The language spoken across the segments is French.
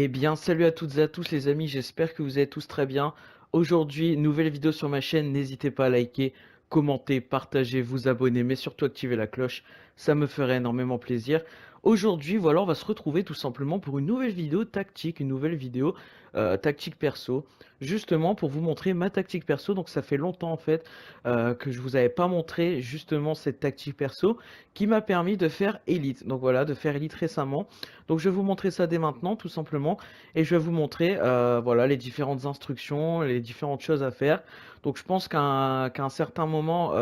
Eh bien, salut à toutes et à tous les amis, j'espère que vous allez tous très bien. Aujourd'hui, nouvelle vidéo sur ma chaîne, n'hésitez pas à liker, commenter, partager, vous abonner, mais surtout activer la cloche, ça me ferait énormément plaisir. Aujourd'hui, voilà, on va se retrouver tout simplement pour une nouvelle vidéo tactique, une nouvelle vidéo euh, tactique perso, justement pour vous montrer ma tactique perso. Donc ça fait longtemps en fait euh, que je vous avais pas montré justement cette tactique perso qui m'a permis de faire élite. Donc voilà, de faire élite récemment. Donc je vais vous montrer ça dès maintenant tout simplement et je vais vous montrer euh, voilà les différentes instructions, les différentes choses à faire. Donc je pense qu'à un certain moment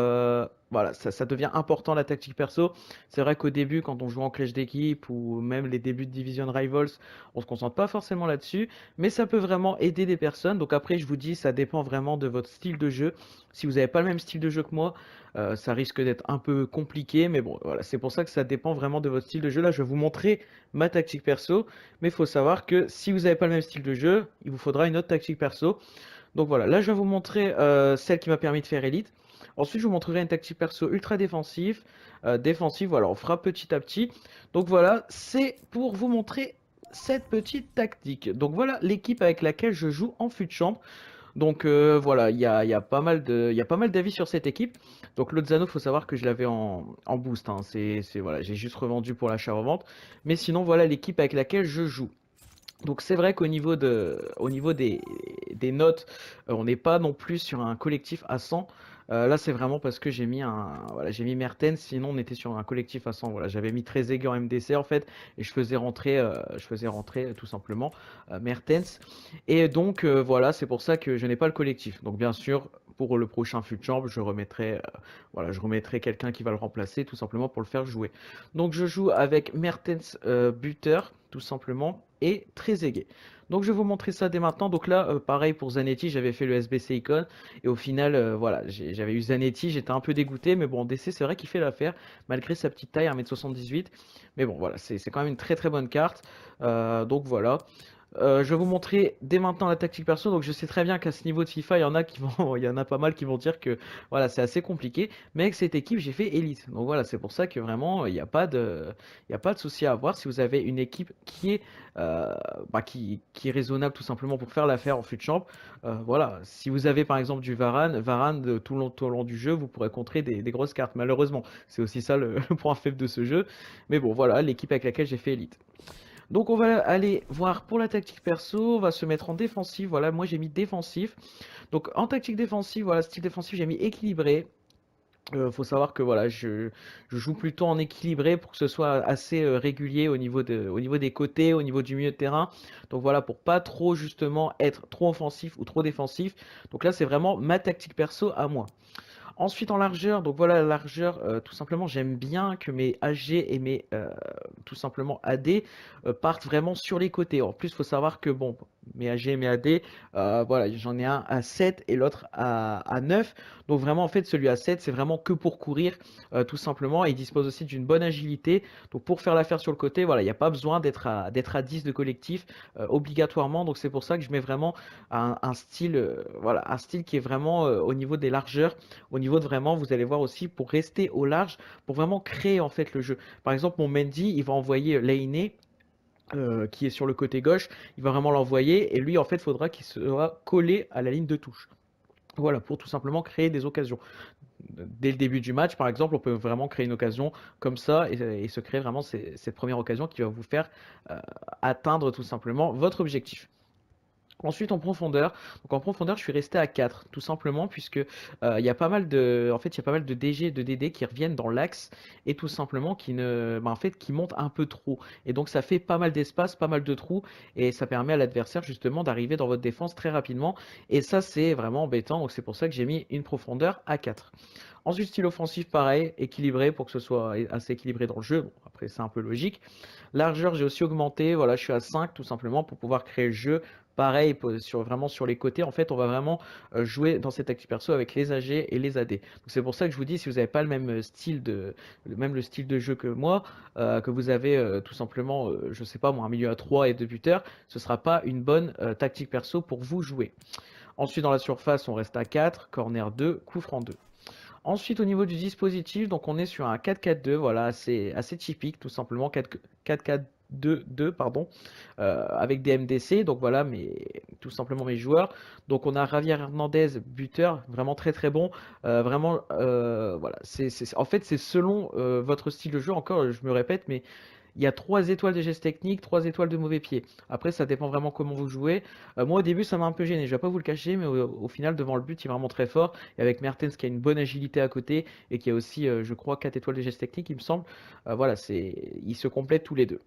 voilà, ça, devient important la tactique perso. C'est vrai qu'au début, quand on joue en clash d'équipe ou même les débuts de Division Rivals, on se concentre pas forcément là-dessus, mais ça peut vraiment aider des personnes. Donc après, je vous dis, ça dépend vraiment de votre style de jeu. Si vous n'avez pas le même style de jeu que moi, euh, ça risque d'être un peu compliqué, mais bon, voilà, c'est pour ça que ça dépend vraiment de votre style de jeu. Là, je vais vous montrer ma tactique perso, mais il faut savoir que si vous n'avez pas le même style de jeu, il vous faudra une autre tactique perso. Donc voilà, là, je vais vous montrer euh, celle qui m'a permis de faire élite. Ensuite, je vous montrerai une tactique perso ultra défensive. Euh, défensive, voilà, on fera petit à petit. Donc voilà, c'est pour vous montrer cette petite tactique. Donc voilà l'équipe avec laquelle je joue en fut de chambre. Donc euh, voilà, il y a, y a, pas mal d'avis sur cette équipe. Donc il faut savoir que je l'avais en, boost. Hein. C'est voilà, j'ai juste revendu pour l'achat-revente. Mais sinon, voilà l'équipe avec laquelle je joue. Donc c'est vrai qu'au niveau, de, au niveau des, des notes. Euh, on n'est pas non plus sur un collectif à 100. Euh, là, c'est vraiment parce que j'ai mis un, voilà, j'ai mis Mertens. Sinon, on était sur un collectif à 100. Voilà, j'avais mis Trezeguet en MDC en fait, et je faisais rentrer, euh, je faisais rentrer tout simplement Mertens. Et donc voilà, c'est pour ça que je n'ai pas le collectif. Donc bien sûr, pour le prochain fut je remettrai, euh, voilà, je remettrai quelqu'un qui va le remplacer tout simplement pour le faire jouer. Donc je joue avec Mertens euh, Buter, tout simplement et très aigué. Donc je vais vous montrer ça dès maintenant. Donc là, euh, pareil pour Zanetti, j'avais fait le SBC Icon. Et au final, voilà, j'avais eu Zanetti, j'étais un peu dégoûté. Mais bon, DC, c'est vrai qu'il fait l'affaire, malgré sa petite taille, 1m78. Mais bon, voilà, c'est quand même une très très bonne carte. donc voilà. Euh, je vais vous montrer dès maintenant la tactique perso. Donc je sais très bien qu'à ce niveau de FIFA, il y en a qui vont, il y en a pas mal qui vont dire que voilà, c'est assez compliqué. Mais avec cette équipe, j'ai fait élite. Donc voilà, c'est pour ça que vraiment, il n'y a pas de, il a pas de souci à avoir si vous avez une équipe qui est, euh, bah, qui, raisonnable tout simplement pour faire l'affaire en fut champ. Euh, voilà, si vous avez par exemple du Varane, Varane tout, long, au long du jeu, vous pourrez contrer des, grosses cartes. Malheureusement, c'est aussi ça le, le, point faible de ce jeu. Mais bon, voilà, l'équipe avec laquelle j'ai fait élite. Donc on va aller voir pour la tactique perso, on va se mettre en défensive, voilà, moi j'ai mis défensif. Donc en tactique défensive, voilà, style défensif, j'ai mis équilibré. il euh, faut savoir que voilà, je, joue plutôt en équilibré pour que ce soit assez euh, régulier au niveau, au niveau des côtés, au niveau du milieu de terrain. Donc voilà, pour pas trop justement être trop offensif ou trop défensif. Donc là, c'est vraiment ma tactique perso à moi. Ensuite, en largeur, donc voilà la largeur, euh, tout simplement, j'aime bien que mes AG et mes euh, tout simplement AD euh, partent vraiment sur les côtés. En plus, il faut savoir que, bon, mais AG mais euh, voilà, j'en ai un à 7 et l'autre à, 9. Donc vraiment, en fait, celui à 7, c'est vraiment que pour courir, euh, tout simplement. il dispose aussi d'une bonne agilité. Donc pour faire l'affaire sur le côté, voilà, il n'y a pas besoin d'être à, à 10 de collectif euh, obligatoirement. Donc c'est pour ça que je mets vraiment un, style, voilà, un style qui est vraiment au niveau des largeurs, au niveau de vraiment, vous allez voir aussi, pour rester au large, pour vraiment créer en fait le jeu. Par exemple, mon Mendy, il va envoyer Lainé euh, qui est sur le côté gauche, il va vraiment l'envoyer et lui en fait faudra qu'il soit collé à la ligne de touche. Voilà, pour tout simplement créer des occasions. Dès le début du match, par exemple, on peut vraiment créer une occasion comme ça et, se créer vraiment cette première occasion qui va vous faire euh, atteindre tout simplement votre objectif. Ensuite en profondeur, donc en profondeur je suis resté à 4 tout simplement puisque euh, il y a pas mal de en fait il pas mal de DG et de DD qui reviennent dans l'axe et tout simplement qui ne ben, fait qui montent un peu trop et donc ça fait pas mal d'espace, pas mal de trous et ça permet à l'adversaire justement d'arriver dans votre défense très rapidement et ça c'est vraiment embêtant donc c'est pour ça que j'ai mis une profondeur à 4. Ensuite, style offensif, pareil, équilibré pour que ce soit assez équilibré dans le jeu. après, c'est un peu logique. Largeur, j'ai aussi augmenté. Voilà, je suis à 5 tout simplement pour pouvoir créer le jeu, Pareil, sur, vraiment sur les côtés, en fait, on va vraiment euh, jouer dans cette tactiques perso avec les AG et les AD. C'est pour ça que je vous dis, si vous n'avez pas le même euh, style de, même le style de jeu que moi, euh, que vous avez tout simplement, je je sais pas moi, un milieu à 3 et 2 buteurs, ce sera pas une bonne tactique perso pour vous jouer. Ensuite, dans la surface, on reste à 4, corner 2, coup en 2. Ensuite, au niveau du dispositif, donc on est sur un 4-4-2, voilà, c'est assez typique, tout simplement 4-4-2 2, 2 pardon, euh, avec des MDC. Donc voilà, mais tout simplement mes joueurs. Donc on a Javier Hernandez, buteur, vraiment très très bon. Euh, vraiment, euh, voilà. c'est en fait, c'est selon votre style de jeu. Encore, je me répète, mais il y a 3 étoiles de gestes techniques, 3 étoiles de mauvais pieds, Après, ça dépend vraiment comment vous jouez. moi, au début, ça m'a un peu gêné, je vais pas vous le cacher, mais au, final, devant le but, il est vraiment très fort. Et avec Mertens qui a une bonne agilité à côté et qui a aussi, je crois, 4 étoiles de gestes techniques, il me semble. voilà, c'est, ils se complètent tous les deux.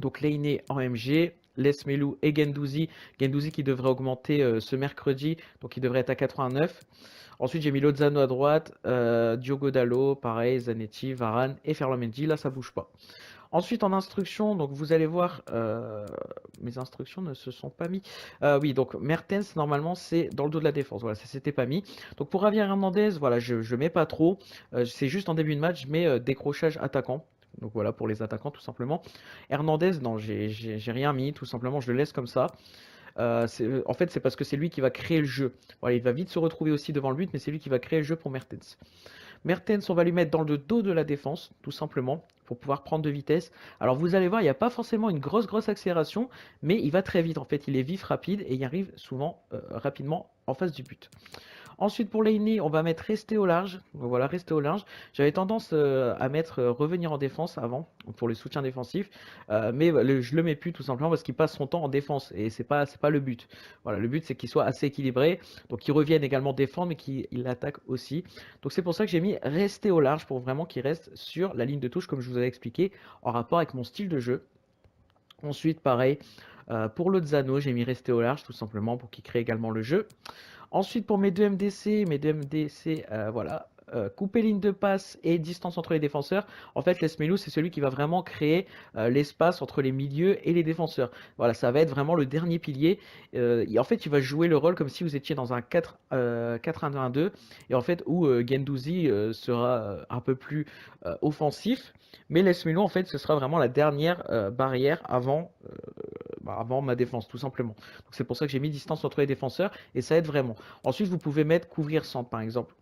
Donc Leiné en MG, Lesmelou et Gendouzi. Gendouzi qui devrait augmenter euh, ce mercredi, donc il devrait être à 89. Ensuite, j'ai mis Lozano à droite, euh, Diogo Dallo, pareil, Zanetti, Varane et Ferland Là, ça bouge pas. Ensuite, en instruction, donc vous allez voir, euh, mes instructions ne se sont pas mises. oui, donc Mertens, normalement, c'est dans le dos de la défense. Voilà, ça s'était pas mis. Donc pour Javier Hernandez, voilà, je ne mets pas trop. c'est juste en début de match, mais décrochage attaquant. Donc voilà pour les attaquants tout simplement. Hernandez, non, j'ai rien mis, tout simplement, je le laisse comme ça. Euh, en fait, c'est parce que c'est lui qui va créer le jeu. Voilà, il va vite se retrouver aussi devant le but, mais c'est lui qui va créer le jeu pour Mertens. Mertens, on va lui mettre dans le dos de la défense, tout simplement, pour pouvoir prendre de vitesse. Alors vous allez voir, il n'y a pas forcément une grosse, grosse accélération, mais il va très vite. En fait, il est vif, rapide, et il arrive souvent euh, rapidement en face du but. Ensuite, pour l'Aini, on va mettre rester au large. voilà, rester au large. J'avais tendance euh, à mettre euh, revenir en défense avant pour le soutien défensif, euh, mais je le mets plus tout simplement parce qu'il passe son temps en défense et c'est pas pas le but. Voilà, le but c'est qu'il soit assez équilibré, donc qu'il revienne également défendre mais qu'il attaque aussi. Donc c'est pour ça que j'ai mis rester au large pour vraiment qu'il reste sur la ligne de touche comme je vous avais expliqué en rapport avec mon style de jeu. Ensuite, pareil, euh, pour pour Zano, j'ai mis rester au large tout simplement pour qu'il crée également le jeu. Ensuite, pour mes deux MDC, mes deux MDC, euh, voilà, euh, couper ligne de passe et distance entre les défenseurs, en fait, Lesmelou, c'est celui qui va vraiment créer euh, l'espace entre les milieux et les défenseurs. Voilà, ça va être vraiment le dernier pilier. Euh, et en fait, il va jouer le rôle comme si vous étiez dans un 4-1-2, et en fait, où Gendouzi sera un peu plus offensif. Mais l'esmelo en fait, ce sera vraiment la dernière barrière avant, bah, avant ma défense, tout simplement. Donc, c'est pour ça que j'ai mis distance entre les défenseurs, et ça aide vraiment. Ensuite, vous pouvez mettre couvrir sans, par exemple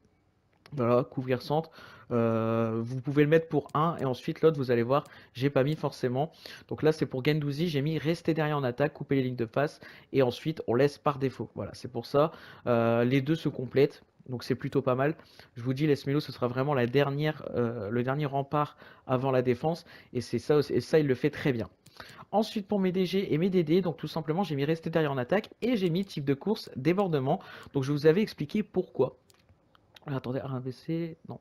voilà, couvrir centre. Euh, vous pouvez le mettre pour un et ensuite l'autre, vous allez voir, j'ai pas mis forcément. Donc là, c'est pour Gendouzi, j'ai mis rester derrière en attaque, couper les lignes de face, et ensuite on laisse par défaut. Voilà, c'est pour ça. Euh, les deux se complètent. Donc c'est plutôt pas mal. Je vous dis, laisse ce sera vraiment la dernière, euh, le dernier rempart avant la défense. Et c'est ça, et ça, il le fait très bien. Ensuite pour mes DG et mes DD, donc tout simplement j'ai mis rester derrière en attaque et j'ai mis type de course débordement. Donc je vous avais expliqué pourquoi. Ah, attendez, RAVC Non.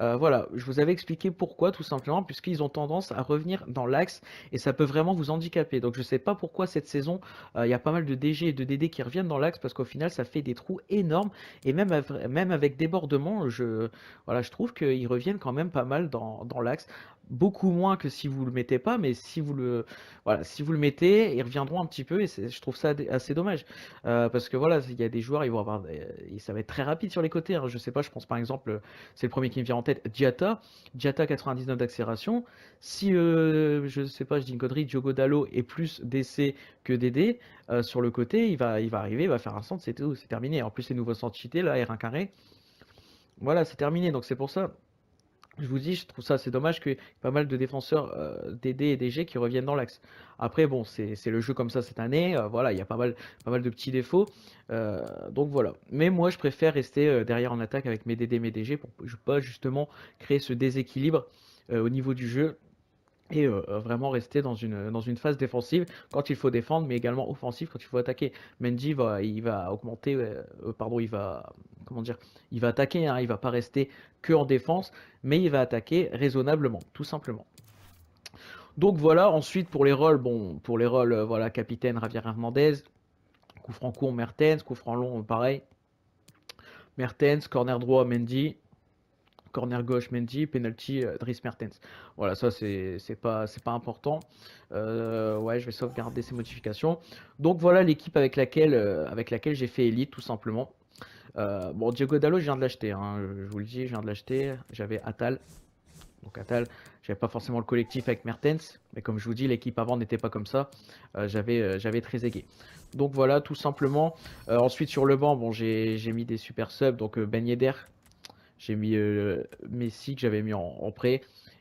Euh, voilà, je vous avais expliqué pourquoi, tout simplement, puisqu'ils ont tendance à revenir dans l'axe et ça peut vraiment vous handicaper. Donc je ne sais pas pourquoi cette saison, euh, il y a pas mal de DG et de DD qui reviennent dans l'axe parce qu'au final, ça fait des trous énormes et même, même avec débordement, je, voilà, je trouve qu'ils reviennent quand même pas mal dans, dans l'axe beaucoup moins que si vous le mettez pas, mais si vous le, voilà, si vous le mettez, ils reviendront un petit peu et je trouve ça assez dommage euh, parce que voilà, il y a des joueurs, ils vont avoir, euh, ça va être très rapide sur les côtés. je hein. Je sais pas, je pense par exemple, c'est le premier qui me vient en tête, Diata, Diata 99 d'accélération. Si je euh, je sais pas, je dis une connerie, Diogo Dallo est plus DC que DD sur le côté, il va, il va arriver, il va faire un centre, c'est tout, c'est terminé. En plus, les nouveaux centres cheatés là, R1 carré. Voilà, c'est terminé, donc c'est pour ça je vous dis, je trouve ça assez dommage que pas mal de défenseurs DD euh, et DG qui reviennent dans l'axe. Après, bon, c'est le jeu comme ça cette année. Euh, voilà, il y a pas mal, pas mal de petits défauts. Euh, donc voilà. Mais moi, je préfère rester derrière en attaque avec mes DD, mes DG pour ne pas justement créer ce déséquilibre au niveau du jeu et vraiment rester dans une, dans une phase défensive quand il faut défendre, mais également offensive quand il faut attaquer. Mendy va, il va augmenter, pardon, il va, comment dire, il va attaquer, hein, il va pas rester que en défense, mais il va attaquer raisonnablement, tout simplement. Donc voilà, ensuite pour les rôles, bon, pour les rôles, voilà, capitaine Javier Hernandez, coup franc court Mertens, coup franc long, pareil, Mertens, corner droit Mendy, corner gauche Mendy, penalty euh, Dries Mertens. Voilà, ça c'est pas c'est pas important. Euh, ouais, je vais sauvegarder ces modifications. Donc voilà l'équipe avec laquelle euh, avec laquelle j'ai fait élite tout simplement. bon, Diego Dallo, je viens de l'acheter. Hein. je vous le dis, je viens de l'acheter. J'avais Atal. Donc Atal, j'avais pas forcément le collectif avec Mertens, mais comme je vous dis, l'équipe avant n'était pas comme ça. j'avais j'avais très aigué. Donc voilà, tout simplement. ensuite sur le banc, bon, j'ai mis des super subs, donc Ben Yedder, j'ai mis euh, Messi que j'avais mis en, pré, prêt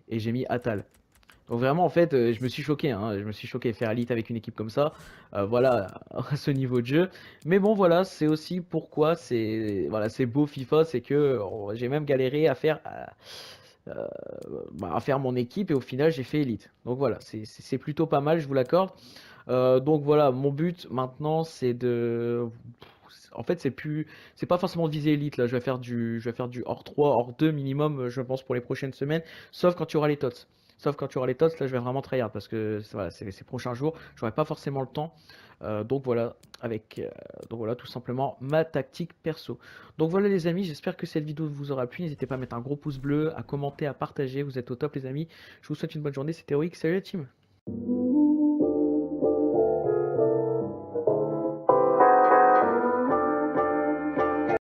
et j'ai mis Atal. Donc vraiment en fait euh, je me suis choqué, hein. je me suis choqué de faire elite avec une équipe comme ça, euh, voilà à ce niveau de jeu. Mais bon voilà c'est aussi pourquoi c'est voilà c'est beau FIFA, c'est que oh, j'ai même galéré à faire bah, à faire mon équipe et au final j'ai fait Elite. Donc voilà c'est plutôt pas mal je vous l'accorde. donc voilà mon but maintenant c'est de en fait, c'est plus, c'est pas forcément visé élite là. Je vais faire du, je vais faire du hors 3, hors 2 minimum, euh, je pense pour les prochaines semaines, sauf quand tu auras les tots. Sauf quand tu auras les tots, là, je vais vraiment trahir. parce que voilà, ces, prochains jours, j'aurai pas forcément le temps. Euh, donc voilà, avec, euh, donc voilà, tout simplement ma tactique perso. Donc voilà les amis, j'espère que cette vidéo vous aura plu. N'hésitez pas à mettre un gros pouce bleu, à commenter, à partager. Vous êtes au top les amis. Je vous souhaite une bonne journée. C'était Heroic, Salut la team.